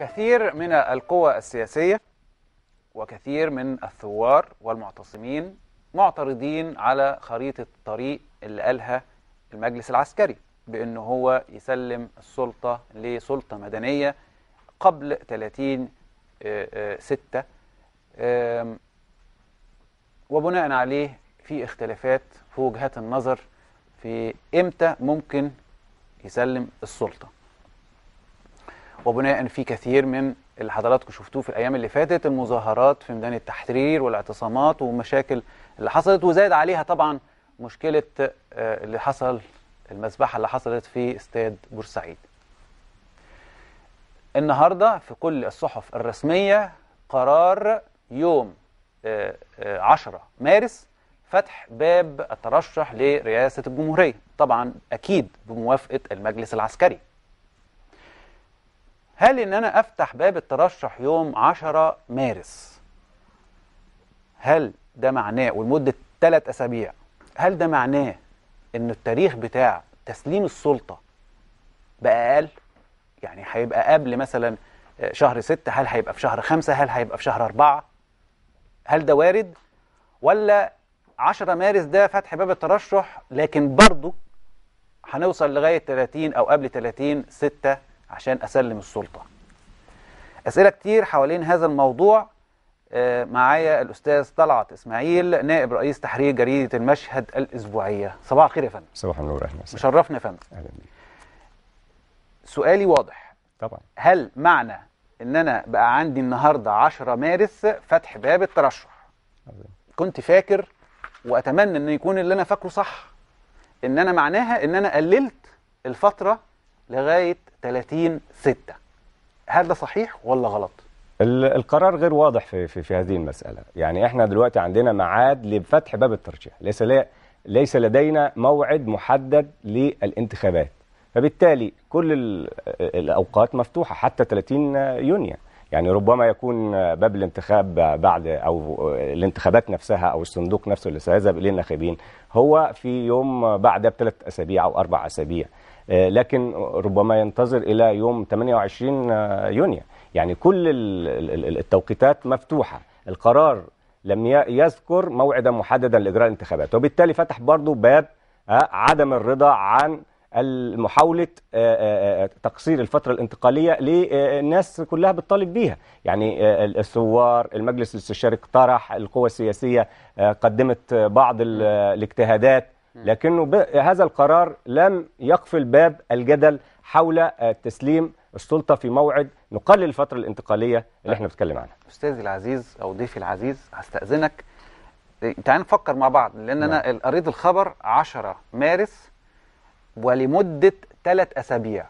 كثير من القوى السياسية وكثير من الثوار والمعتصمين معترضين على خريطة الطريق اللي قالها المجلس العسكري بانه هو يسلم السلطة لسلطة مدنية قبل 30 6 آه، آه، وبناء عليه في اختلافات في وجهات النظر في إمتى ممكن يسلم السلطة وبناء في كثير من اللي حضراتكم شفتوه في الايام اللي فاتت المظاهرات في ميدان التحرير والاعتصامات ومشاكل اللي حصلت وزاد عليها طبعا مشكله آه، اللي حصل المذبحه اللي حصلت في استاد بورسعيد النهارده في كل الصحف الرسميه قرار يوم 10 آه، آه، مارس فتح باب الترشح لرئاسه الجمهوريه طبعا اكيد بموافقه المجلس العسكري هل ان انا افتح باب الترشح يوم 10 مارس هل ده معناه ولمده ثلاث اسابيع هل ده معناه ان التاريخ بتاع تسليم السلطه بقى اقل يعني هيبقى قبل مثلا آه، شهر ستة هل هيبقى في شهر خمسة هل هيبقى في شهر أربعة هل ده وارد ولا 10 مارس ده فتح باب الترشح لكن برضه هنوصل لغاية 30 أو قبل 30 6 عشان أسلم السلطة أسئلة كتير حوالين هذا الموضوع آه، معايا الأستاذ طلعت إسماعيل نائب رئيس تحرير جريدة المشهد الأسبوعية صباح الخير يا فندم صباح النور أهلا وسهلا مشرفنا يا فندم أهلا سؤالي واضح طبعا هل معنى إن أنا بقى عندي النهاردة 10 مارس فتح باب الترشح كنت فاكر وأتمنى إن يكون اللي أنا فاكره صح إن أنا معناها إن أنا قللت الفترة لغاية 30 6 هل ده صحيح ولا غلط؟ القرار غير واضح في, في في هذه المسألة يعني احنا دلوقتي عندنا معاد لفتح باب الترشيح ليس ليس لدينا موعد محدد للانتخابات فبالتالي كل الأوقات مفتوحة حتى 30 يونيو يعني ربما يكون باب الانتخاب بعد او الانتخابات نفسها او الصندوق نفسه اللي سيذهب اليه الناخبين هو في يوم بعد بثلاث اسابيع او اربع اسابيع آه، لكن ربما ينتظر الى يوم 28 آه، يونيو يعني كل التوقيتات مفتوحه القرار لم يذكر موعدا محددا لاجراء الانتخابات وبالتالي فتح برضه باب آه، عدم الرضا عن محاولة تقصير الفترة الانتقالية للناس كلها بتطالب بيها يعني الثوار المجلس الاستشاري اقترح القوى السياسية قدمت بعض الاجتهادات لكنه هذا القرار لم يقفل باب الجدل حول آه، تسليم السلطه في موعد نقلل الفتره الانتقاليه اللي احنا بنتكلم عنها استاذي العزيز او ضيفي العزيز هستاذنك إيه، تعال نفكر مع بعض لان انا نعم. قريت الخبر 10 مارس ولمده ثلاث اسابيع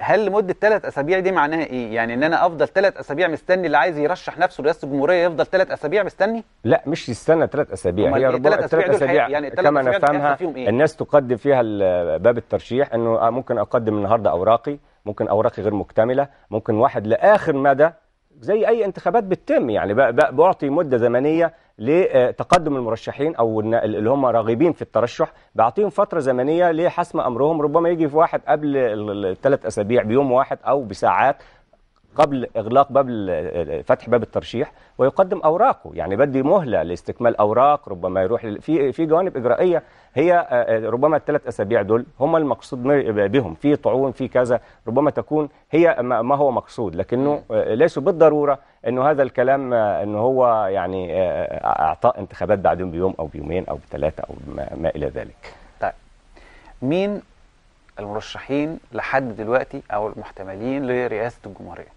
هل مده ثلاث اسابيع دي معناها ايه؟ يعني ان انا افضل ثلاث اسابيع مستني اللي عايز يرشح نفسه لرئاسه الجمهوريه يفضل ثلاث اسابيع مستني؟ لا مش يستنى ثلاث اسابيع هي إيه ربما ثلاث اسابيع, أسابيع يعني كما نفهمها إيه؟ الناس تقدم فيها باب الترشيح انه آه، ممكن اقدم النهارده اوراقي ممكن اوراقي غير مكتمله ممكن واحد لاخر مدى زي اي انتخابات بتتم يعني بعطي مده زمنيه لتقدم المرشحين او اللي هم راغبين في الترشح بعطيهم فتره زمنيه لحسم امرهم ربما يجي في واحد قبل الثلاث اسابيع بيوم واحد او بساعات قبل إغلاق باب فتح باب الترشيح ويقدم أوراقه يعني بدي مهلة لاستكمال أوراق ربما يروح في في جوانب إجرائية هي آه، آه، ربما الثلاث أسابيع دول هم المقصود بهم في طعون في كذا ربما تكون هي ما هو مقصود لكنه آه، ليسوا بالضرورة أنه هذا الكلام أنه هو يعني أعطاء انتخابات بعدين بيوم أو بيومين أو بثلاثة أو ما إلى ذلك طيب مين المرشحين لحد دلوقتي او المحتملين لرئاسه الجمهوريه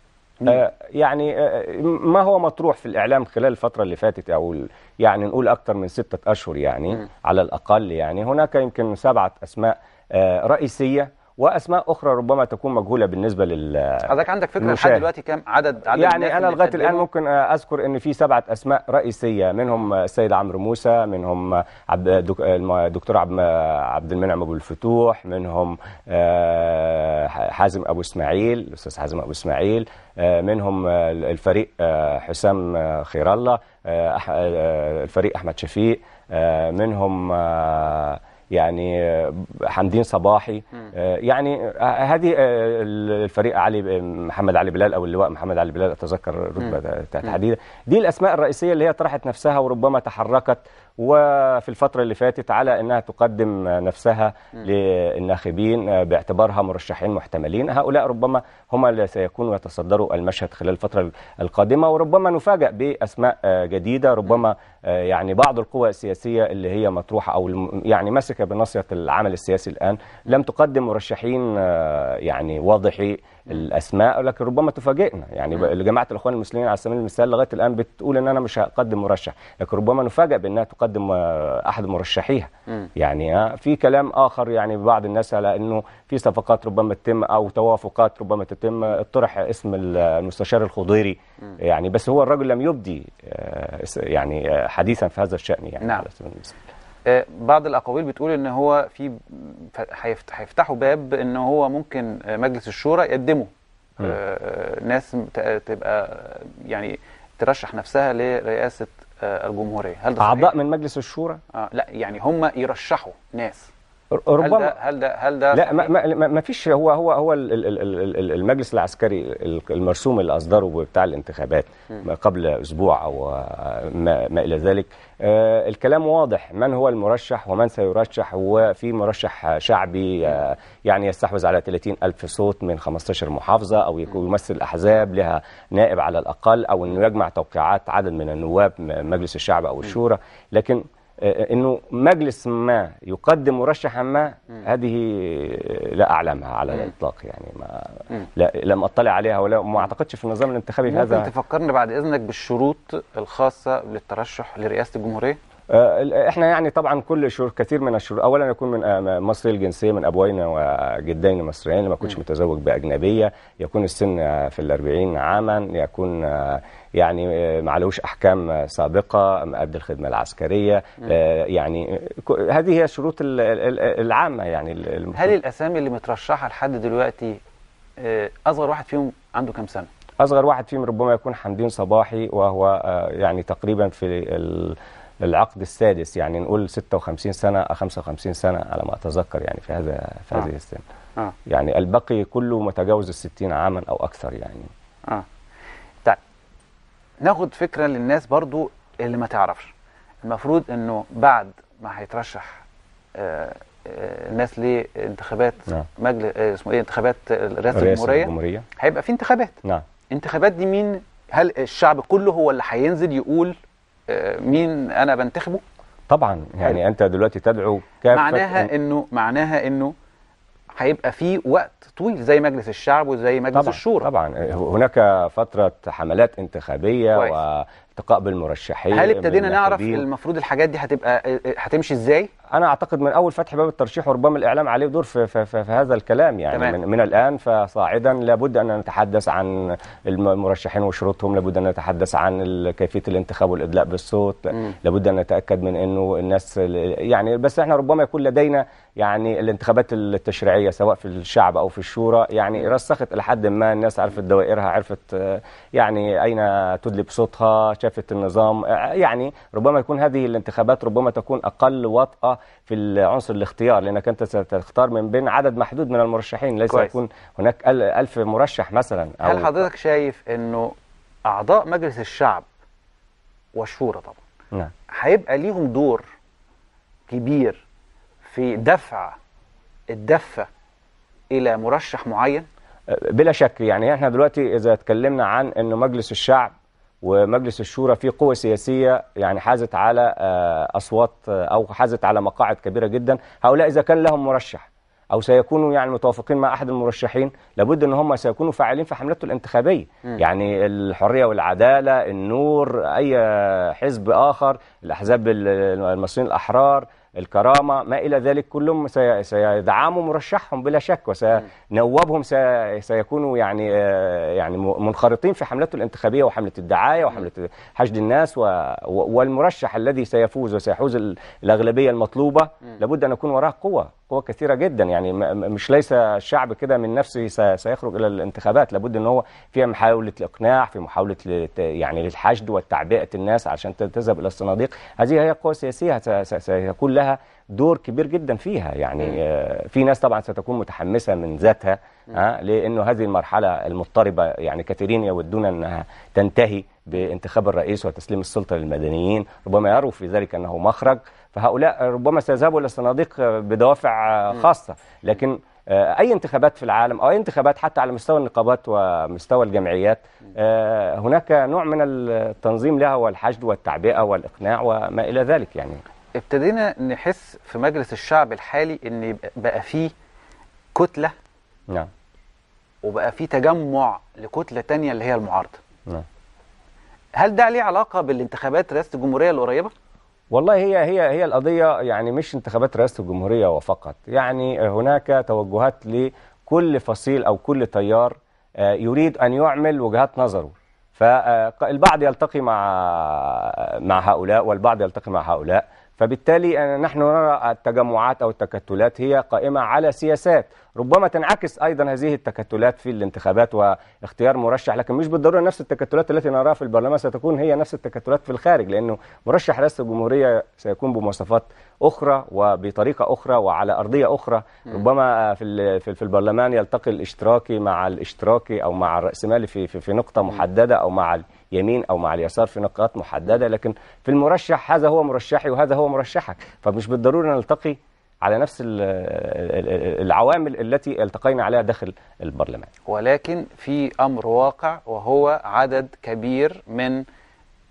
آه يعني آه،, آه ما هو مطروح في الاعلام خلال الفتره اللي فاتت او يعني نقول اكثر من سته اشهر يعني م. على الاقل يعني هناك يمكن سبعه اسماء آه رئيسيه واسماء اخرى ربما تكون مجهوله بالنسبه لل حضرتك عندك فكره لحد دلوقتي كام عدد عدد يعني انا لغايه الان ممكن اذكر ان في سبعه اسماء رئيسيه منهم السيد عمرو موسى منهم عبد الدكتور عبد المنعم ابو الفتوح منهم آه، حازم ابو اسماعيل الاستاذ حازم ابو اسماعيل آه، منهم آه، الفريق حسام خير الله الفريق احمد شفيق منهم يعني آه، حمدين صباحي آه، يعني آه، هذه الفريق علي محمد علي بلال او اللواء محمد علي بلال اتذكر الرتبه تحديدا دي الاسماء الرئيسيه اللي هي طرحت نفسها وربما تحركت وفي الفترة اللي فاتت على أنها تقدم نفسها للناخبين باعتبارها مرشحين محتملين هؤلاء ربما هم اللي سيكونوا يتصدروا المشهد خلال الفترة القادمة وربما نفاجأ بأسماء جديدة ربما يعني بعض القوى السياسية اللي هي مطروحة أو يعني ماسكة بناصية العمل السياسي الآن لم تقدم مرشحين يعني واضحي الاسماء لكن ربما تفاجئنا يعني نعم. جماعه الاخوان المسلمين على سبيل المثال لغايه الان بتقول ان انا مش هقدم مرشح لكن ربما نفاجئ بانها تقدم آه، احد مرشحيها يعني آه، في كلام اخر يعني بعض الناس على انه في صفقات ربما تتم او توافقات ربما تتم اطرح اسم آه، المستشار الخضيري يعني بس هو الرجل لم يبدي يعني حديثا في هذا الشان يعني نعم. على سبيل المثال آه، بعض الاقاويل بتقول ان هو في هيفتحوا باب ان هو ممكن آه، مجلس الشورى يقدمه آه، ناس تبقى يعني ترشح نفسها لرئاسه الجمهوريه هل ده اعضاء من مجلس الشورى آه لا يعني هم يرشحوا ناس ربما هل ده هل ده, هل ده لا ما, ما, ما فيش هو هو هو المجلس العسكري المرسوم اللي اصدره بتاع الانتخابات قبل اسبوع او ما, ما الى ذلك آه الكلام واضح من هو المرشح ومن سيرشح وفي مرشح شعبي آه يعني يستحوذ على 30 ألف صوت من 15 محافظة أو يمثل أحزاب لها نائب على الأقل أو أنه يجمع توقيعات عدد من النواب مجلس الشعب أو الشورى لكن آه، انه مجلس ما يقدم مرشحا ما هذه آه، لا اعلمها على الاطلاق يعني ما لا لم اطلع عليها ولا ما اعتقدش في النظام الانتخابي في هذا ممكن تفكرني بعد اذنك بالشروط الخاصه للترشح لرئاسه الجمهوريه آه، احنا يعني طبعا كل شر كثير من الشر اولا يكون من آه، مصري الجنسيه من ابوين وجدين مصريين ما كنتش متزوج باجنبيه يكون السن آه، في الأربعين عاما يكون يعني ما عليهوش احكام سابقه مقد الخدمه العسكريه يعني هذه هي الشروط العامه يعني هل الاسامي اللي مترشحه لحد دلوقتي اصغر واحد فيهم عنده كام سنه؟ اصغر واحد فيهم ربما يكون حمدين صباحي وهو يعني تقريبا في للعقد السادس يعني نقول 56 سنه 55 سنه على ما اتذكر يعني في هذا في آه. هذه السن آه. يعني البقي كله متجاوز ال 60 عاما او اكثر يعني اه طيب ناخد فكره للناس برضو اللي ما تعرفش المفروض انه بعد ما هيترشح آه، آه، الناس لانتخابات نعم. مجلس آه، اسمه ايه انتخابات رئاسه الجمهوريه, الجمهورية. هيبقى في انتخابات نعم انتخابات دي مين هل الشعب كله هو اللي هينزل يقول مين انا بنتخبه طبعا يعني حلو. انت دلوقتي تدعو كافه معناها انه معناها انه هيبقى في وقت طويل زي مجلس الشعب وزي مجلس طبعًا الشورى طبعا هناك فتره حملات انتخابيه كويس. التقاء بالمرشحين هل ابتدينا نعرف المفروض الحاجات دي هتبقى آه، آه، هتمشي ازاي انا اعتقد من اول فتح باب الترشيح وربما الاعلام عليه دور في, في, في, في هذا الكلام يعني تمام. من, من الان فصاعدا لابد ان نتحدث عن المرشحين وشروطهم لابد ان نتحدث عن كيفيه الانتخاب والادلاء بالصوت م. لابد ان نتاكد من انه الناس يعني بس احنا ربما يكون لدينا يعني الانتخابات التشريعيه سواء في الشعب او في الشورى يعني رسخت الى حد ما الناس عرفت دوائرها عرفت آه، يعني اين تدلي بصوتها شافت النظام آه، يعني ربما تكون هذه الانتخابات ربما تكون اقل وطأه في عنصر الاختيار لانك انت ستختار من بين عدد محدود من المرشحين ليس كويس. يكون هناك ألف مرشح مثلا أو هل حضرتك شايف انه اعضاء مجلس الشعب والشورى طبعا نعم هيبقى ليهم دور كبير في دفع الدفه الى مرشح معين أه، بلا شك يعني احنا دلوقتي اذا اتكلمنا عن انه مجلس الشعب ومجلس الشورى في قوة سياسية يعني حازت على أه، أصوات أه، أو حازت على مقاعد كبيرة جدا هؤلاء إذا كان لهم مرشح أو سيكونوا يعني متوافقين مع أحد المرشحين لابد أن هم سيكونوا فاعلين في حملته الانتخابية م. يعني الحرية والعدالة النور أي حزب آخر الأحزاب المصريين الأحرار الكرامه ما الى ذلك كلهم سيدعموا مرشحهم بلا شك وسنوابهم سيكونوا يعني آه، يعني منخرطين في حملته الانتخابيه وحمله الدعايه وحمله حشد الناس والمرشح الذي سيفوز وسيحوز الاغلبيه المطلوبه لابد ان يكون وراه قوه قوه كثيره جدا يعني مش ليس الشعب كده من نفسه سيخرج الى الانتخابات لابد ان هو في محاوله الاقناع في محاوله يعني للحشد والتعبئه الناس عشان تذهب الى الصناديق هذه هي قوه سياسيه سيكون لها لها دور كبير جدا فيها يعني آه، في ناس طبعا ستكون متحمسة من ذاتها آه، لأنه هذه المرحلة المضطربة يعني كثيرين يودون أنها تنتهي بانتخاب الرئيس وتسليم السلطة للمدنيين ربما يروا في ذلك أنه مخرج فهؤلاء ربما سيذهبوا إلى الصناديق آه، بدوافع خاصة لكن اي انتخابات في العالم او اي انتخابات حتى على مستوى النقابات ومستوى الجمعيات هناك نوع من التنظيم لها والحشد والتعبئه والاقناع وما الى ذلك يعني ابتدينا نحس في مجلس الشعب الحالي ان بقى فيه كتله نعم وبقى فيه تجمع لكتله تانية اللي هي المعارضه نعم هل ده ليه علاقه بالانتخابات رئاسه الجمهوريه القريبه؟ والله هي هي هي القضيه يعني مش انتخابات رئاسه الجمهوريه وفقط، يعني هناك توجهات لكل فصيل او كل تيار آه، يريد ان يعمل وجهات نظره. فالبعض آه، يلتقي مع مع هؤلاء والبعض يلتقي مع هؤلاء فبالتالي نحن نرى التجمعات أو التكتلات هي قائمة على سياسات ربما تنعكس أيضا هذه التكتلات في الانتخابات واختيار مرشح لكن مش بالضرورة نفس التكتلات التي نراها في البرلمان ستكون هي نفس التكتلات في الخارج لأنه مرشح رئاسة الجمهورية سيكون بمواصفات أخرى وبطريقة أخرى وعلى أرضية أخرى ربما في في البرلمان يلتقي الاشتراكي مع الاشتراكي أو مع الرأسمالي في, في نقطة محددة أو مع يمين أو مع اليسار في نقاط محددة لكن في المرشح هذا هو مرشحي وهذا هو مرشحك فمش بالضرورة نلتقي على نفس العوامل التي التقينا عليها داخل البرلمان ولكن في أمر واقع وهو عدد كبير من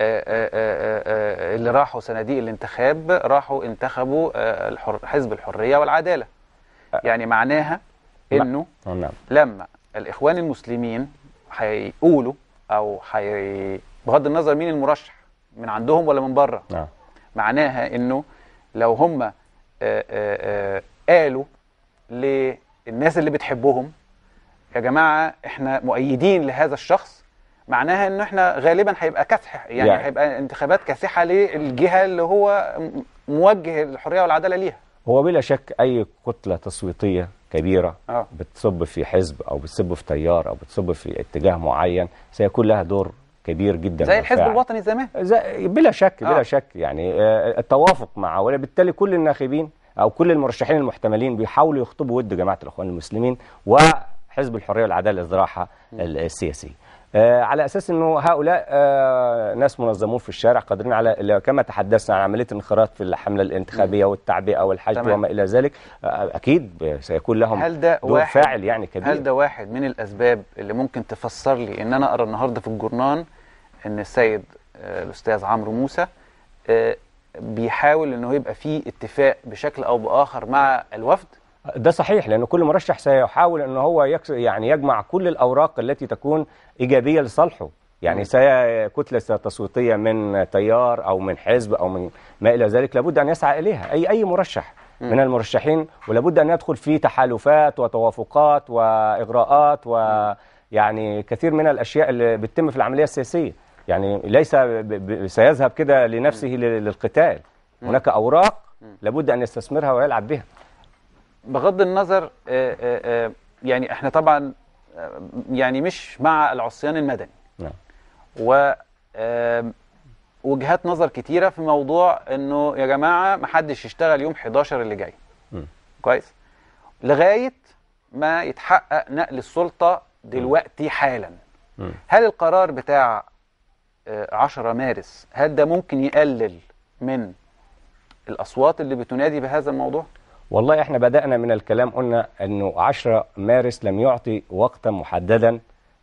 آه، آه، آه، اللي راحوا صناديق الانتخاب راحوا انتخبوا حزب الحرية والعدالة يعني معناها انه نعم. لما الاخوان المسلمين هيقولوا او حي... بغض النظر مين المرشح من عندهم ولا من بره نعم. معناها انه لو هم آه، آه، آه، قالوا للناس اللي بتحبهم يا جماعه احنا مؤيدين لهذا الشخص معناها ان احنا غالبا هيبقى كاسح يعني, يعني هيبقى انتخابات كاسحه للجهه اللي هو موجه الحريه والعداله ليها هو بلا شك اي كتله تصويتيه كبيرة أوه. بتصب في حزب أو بتصب في تيار أو بتصب في اتجاه معين سيكون لها دور كبير جدا زي الحزب فعلا. الوطني زمان زي بلا شك بلا أوه. شك يعني آه، التوافق معه وبالتالي كل الناخبين أو كل المرشحين المحتملين بيحاولوا يخطبوا ود جماعة الإخوان المسلمين وحزب الحرية والعدالة الزراعة السياسية آه، على اساس انه هؤلاء آه، ناس منظمون في الشارع قادرين على كما تحدثنا عن عمليه الانخراط في الحمله الانتخابيه والتعبئه والحج وما الى ذلك آه، اكيد سيكون لهم هل ده دور واحد فاعل يعني كبير هل ده واحد من الاسباب اللي ممكن تفسر لي ان انا اقرا النهارده في الجورنان ان السيد الاستاذ عمرو موسى بيحاول انه يبقى فيه اتفاق بشكل او باخر مع الوفد ده صحيح لأن كل مرشح سيحاول أن هو يعني يجمع كل الأوراق التي تكون إيجابية لصالحه يعني كتلة تصويتية من تيار أو من حزب أو من ما إلى ذلك لابد أن يسعى إليها أي أي مرشح من المرشحين ولابد أن يدخل في تحالفات وتوافقات وإغراءات ويعني كثير من الأشياء اللي بتتم في العملية السياسية يعني ليس سيذهب كده لنفسه للقتال هناك أوراق لابد أن يستثمرها ويلعب بها بغض النظر آه، آه، آه، يعني احنا طبعا يعني مش مع العصيان المدني نعم و وجهات نظر كتيرة في موضوع انه يا جماعة محدش يشتغل يوم 11 اللي جاي م. كويس لغاية ما يتحقق نقل السلطة دلوقتي حالا م. هل القرار بتاع 10 مارس هل ده ممكن يقلل من الأصوات اللي بتنادي بهذا الموضوع؟ والله احنا بدأنا من الكلام قلنا انه 10 مارس لم يعطي وقتا محددا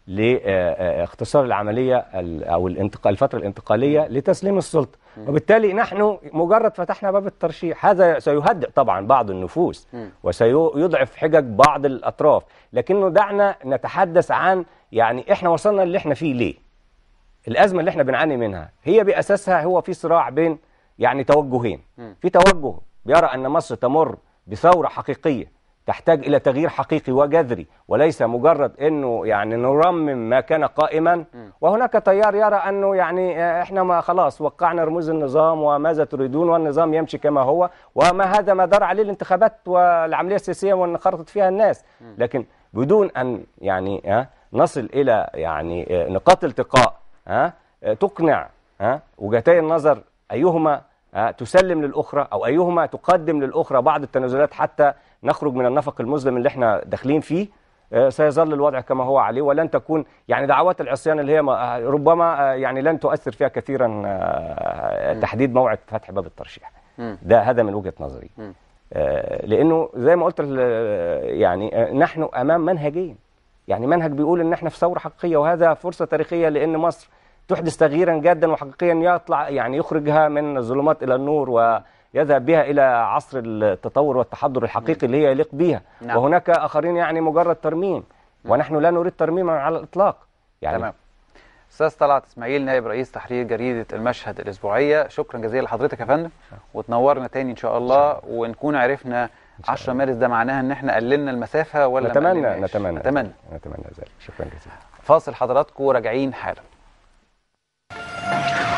لاختصار آه، آه، آه، العملية او الانتقال الفترة الانتقالية لتسليم السلطة وبالتالي نحن مجرد فتحنا باب الترشيح هذا سيهدئ طبعا بعض النفوس وسيضعف حجج بعض الأطراف لكنه دعنا نتحدث عن يعني احنا وصلنا اللي احنا فيه ليه الأزمة اللي احنا بنعاني منها هي بأساسها هو في صراع بين يعني توجهين في توجه بيرى أن مصر تمر بثورة حقيقية تحتاج إلى تغيير حقيقي وجذري وليس مجرد أنه يعني نرمم ما كان قائما وهناك تيار يرى أنه يعني إحنا ما خلاص وقعنا رموز النظام وماذا تريدون والنظام يمشي كما هو وما هذا ما دار عليه الانتخابات والعملية السياسية وأن خرطت فيها الناس لكن بدون أن يعني آه، نصل إلى يعني آه، نقاط التقاء آه، تقنع وجهتي النظر أيهما آه، تسلم للأخرى أو أيهما تقدم للأخرى بعض التنازلات حتى نخرج من النفق المظلم اللي احنا داخلين فيه آه، سيظل الوضع كما هو عليه ولن تكون يعني دعوات العصيان اللي هي آه، ربما يعني لن تؤثر فيها كثيرا تحديد موعد فتح باب الترشيح ده هذا من وجهة نظري لأنه زي ما قلت يعني نحن أمام منهجين يعني منهج بيقول ان احنا في ثورة حقيقية وهذا فرصة تاريخية لأن مصر تحدث تغييرا جادا وحقيقيا يطلع يعني يخرجها من الظلمات الى النور ويذهب بها الى عصر التطور والتحضر الحقيقي اللي هي يليق بها نعم. وهناك اخرين يعني مجرد ترميم نعم. ونحن لا نريد ترميما على الاطلاق يعني تمام استاذ طلعت اسماعيل نائب رئيس تحرير جريده المشهد الاسبوعيه شكرا جزيلا لحضرتك يا فندم نعم. وتنورنا تاني ان شاء الله ونكون عرفنا 10 مارس ده معناها ان احنا قللنا المسافه ولا نتمنى نتمنى نتمنى نتمنى ذلك شكرا جزيلا فاصل حضراتكم راجعين حالا Thank you.